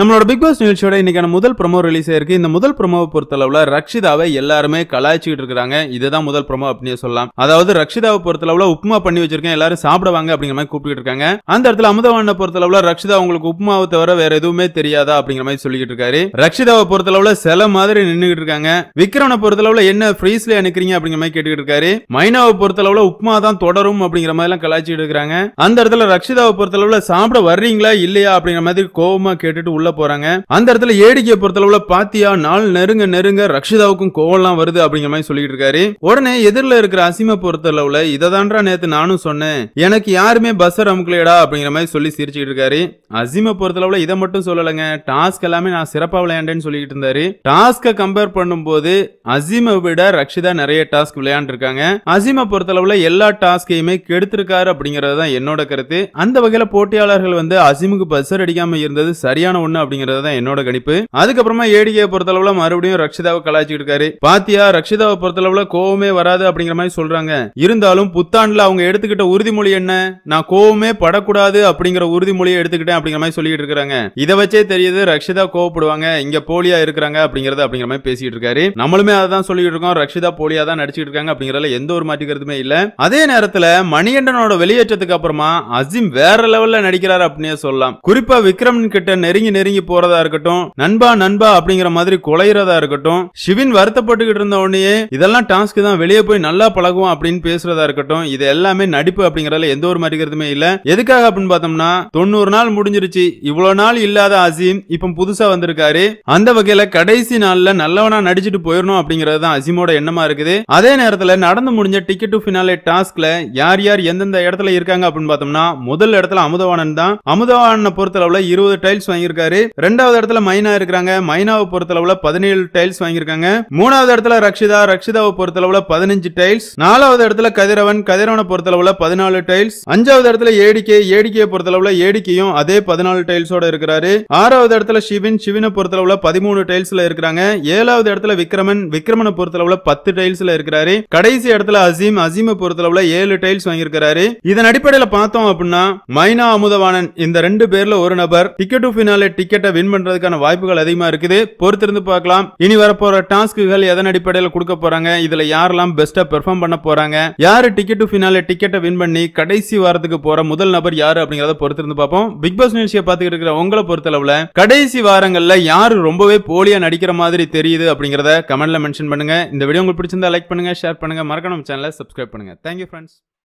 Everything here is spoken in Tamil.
நம்மளோட பிக் பாஸ் நிகழ்ச்சியோட இன்னைக்கான முதல் ப்ரொமோ ரிலீஸ் ஆயிருக்கு இந்த முதல் ப்ரொமோவை பொறுத்தளவுல ரக்ஷிதாவை எல்லாருமே கலாய்ச்சிக்கிட்டு இருக்காங்க இதுதான் முதல் ப்ரொமோ அப்படின்னு சொல்லலாம் அதாவது ரக்ஷிதாவை பொறுத்தளவுல உப்புமா பண்ணி வச்சிருக்கேன் எல்லாரும் சாப்பிடுவாங்க அப்படிங்கிற மாதிரி கூப்பிட்டு இருக்காங்க அந்த இடத்துல அமுதவான பொறுத்தளவுல ரக்ஷிதா உங்களுக்கு உப்புமாவை தவிர வேற எதுவுமே தெரியாதா அப்படிங்கிற மாதிரி சொல்லிக்கிட்டு இருக்காரு ரக்ஷிதாவை பொறுத்தளவுல சில மாதிரி நின்றுகிட்டு இருக்காங்க விக்ரமனை பொறுத்தளவுல என்ன ஃப்ரீஸ்ல அனுக்கிறீங்க அப்படிங்கிற மாதிரி கேட்டுக்கிட்டு இருக்காரு மைனாவை பொறுத்தளவுல உப்புமா தான் தொடரும் அப்படிங்கிற மாதிரி எல்லாம் கலாய்ச்சிட்டு இருக்காங்க அந்த இடத்துல ரக்ஷிதாவை பொறுத்தளவுல சாப்பிட வர்றீங்களா இல்லையா அப்படிங்கிற மாதிரி கோபமா கேட்டுட்டு உள்ள போறாங்க அந்த இடத்துல ஏடிகே பொறுத்தளவுல பாத்தியா நாள் நெருங்க நெருங்க ரக்ஷிதாவுக்கும் கோவம்லாம் வருது அப்படிங்கிற மாதிரி சொல்லிட்டு இருக்காரு உடனே எதிரில் இருக்கிற அசிம பொறுத்தளவுல இதை தான்றா நேத்து நானும் சொன்னேன் எனக்கு யாருமே பஸ்ஸர் அமுக்கலையடா அப்படிங்கிற மாதிரி சொல்லி சிரிச்சுட்டு இருக்காரு அசிம பொறுத்தளவுல இதை மட்டும் சொல்லலைங்க டாஸ்க் எல்லாமே நான் சிறப்பா விளையாண்டேன்னு சொல்லிட்டு இருந்தாரு டாஸ்க கம்பேர் பண்ணும்போது அசிமை விட ரக்ஷிதா நிறைய டாஸ்க் விளையாண்டுருக்காங்க அசிமை அளவுல எல்லா டாஸ்கையுமே கெடுத்திருக்காரு அப்படிங்கறது தான் என்னோட கருத்து அந்த வகையில போட்டியாளர்கள் வந்து அசிமுக்கு பஸ்ஸர் அடிக்காம இருந்தது சரியான ஒண்ணு ஒன்னு அப்படிங்கறது என்னோட கணிப்பு அதுக்கப்புறமா ஏடிகே பொறுத்தளவுல மறுபடியும் ரக்ஷிதாவை கலாச்சிட்டு இருக்காரு பாத்தியா ரக்ஷிதாவை பொறுத்தளவுல கோவமே வராது அப்படிங்கிற மாதிரி சொல்றாங்க இருந்தாலும் புத்தாண்டுல அவங்க எடுத்துக்கிட்ட உறுதிமொழி என்ன நான் கோவமே படக்கூடாது அப்படிங்கிற உறுதிமொழியை எடுத்துக்கிட்டேன் அப்படிங்கிற மாதிரி சொல்லிட்டு இருக்காங்க இதை வச்சே தெரியுது ரக்ஷிதா கோவப்படுவாங்க இங்க போலியா இருக்கிறாங்க அப்படிங்கறது அப்படிங்கிற மாதிரி பேசிட்டு இருக்காரு நம்மளுமே அதான் சொல்லிட்டு இருக்கோம் ரக்ஷிதா போலியா தான் நடிச்சிட்டு இருக்காங்க அப்படிங்கறதுல எந்த ஒரு மாற்றிக்கிறதுமே இல்ல அதே நேரத்துல மணிகண்டனோட வெளியேற்றத்துக்கு அப்புறமா அசிம் வேற லெவல்ல நடிக்கிறார் அப்படின்னு சொல்லலாம் குறிப்பா விக்ரம் கிட்ட நெருங்கி நெருங்கி போறதா இருக்கட்டும் நண்பா நண்பா அப்படிங்கிற மாதிரி குலையிறதா இருக்கட்டும் சிவின் வருத்தப்பட்டுகிட்டு இருந்த உடனே இதெல்லாம் டாஸ்க் தான் வெளியே போய் நல்லா பழகுவோம் அப்படின்னு பேசுறதா இருக்கட்டும் இது எல்லாமே நடிப்பு அப்படிங்கறதுல எந்த ஒரு மறிக்கிறதுமே இல்ல எதுக்காக அப்படின்னு பார்த்தோம்னா தொண்ணூறு நாள் முடிஞ்சிருச்சு இவ்வளவு நாள் இல்லாத அசீம் இப்ப புதுசா வந்திருக்காரு அந்த வகையில கடைசி நாள்ல நல்லவனா நடிச்சிட்டு போயிடணும் அப்படிங்கறது தான் அசீமோட எண்ணமா இருக்குது அதே நேரத்துல நடந்து முடிஞ்ச டிக்கெட் டு பினாலே டாஸ்க்ல யார் யார் எந்தெந்த இடத்துல இருக்காங்க அப்படின்னு பார்த்தோம்னா முதல் இடத்துல அமுதவாணன் தான் அமுதவாணனை பொறுத்தளவுல இருபது டைல்ஸ் வாங்கியிருக்காரு வாங்கியிருக்காரு ரெண்டாவது இடத்துல மைனா இருக்கிறாங்க மைனாவை பொறுத்தளவுல பதினேழு டைல்ஸ் வாங்கியிருக்காங்க மூணாவது இடத்துல ரக்ஷிதா ரக்ஷிதாவை பொறுத்தளவுல பதினஞ்சு டைல்ஸ் நாலாவது இடத்துல கதிரவன் கதிரவனை பொறுத்தளவுல பதினாலு டைல்ஸ் அஞ்சாவது இடத்துல ஏடிக்கை ஏடிக்கையை பொறுத்தளவுல ஏடிக்கையும் அதே பதினாலு டைல்ஸோட இருக்கிறாரு ஆறாவது இடத்துல சிவின் சிவினை பொறுத்தளவுல பதிமூணு டைல்ஸ்ல இருக்கிறாங்க ஏழாவது இடத்துல விக்ரமன் விக்ரமனை பொறுத்தளவுல பத்து டைல்ஸ்ல இருக்கிறாரு கடைசி இடத்துல அசீம் அசீமை பொறுத்தளவுல ஏழு டைல்ஸ் வாங்கியிருக்கிறாரு இதன் அடிப்படையில பார்த்தோம் அப்படின்னா மைனா அமுதவாணன் இந்த ரெண்டு பேர்ல ஒரு நபர் டிக்கெட் டு பினாலே டிக்கெட்டை வின் பண்றதுக்கான வாய்ப்புகள் அதிகமா இருக்குது பொறுத்திருந்து பார்க்கலாம் இனி வரப்போற டாஸ்க்குகள் எதன் அடிப்படையில் கொடுக்க போறாங்க இதுல யாரெல்லாம் பெஸ்டா பெர்ஃபார்ம் பண்ண போறாங்க யாரு டிக்கெட் டு ஃபினால டிக்கெட்டை வின் பண்ணி கடைசி வாரத்துக்கு போற முதல் நபர் யாரு அப்படிங்கறத பொறுத்திருந்து பார்ப்போம் பிக் பாஸ் நியூஸ் பார்த்துக்கிட்டு இருக்கிற உங்களை பொறுத்தளவுல கடைசி வாரங்கள்ல யாரு ரொம்பவே போலியா நடிக்கிற மாதிரி தெரியுது அப்படிங்கறத கமெண்ட்ல மென்ஷன் பண்ணுங்க இந்த வீடியோ உங்களுக்கு பிடிச்சிருந்தா லைக் பண்ணுங்க ஷேர் பண்ணுங்க மறக்கணும் சேனலை சப்ஸ்கிரைப் பண்ணுங்க தேங்க்யூ ஃப்ரெண்ட்ஸ்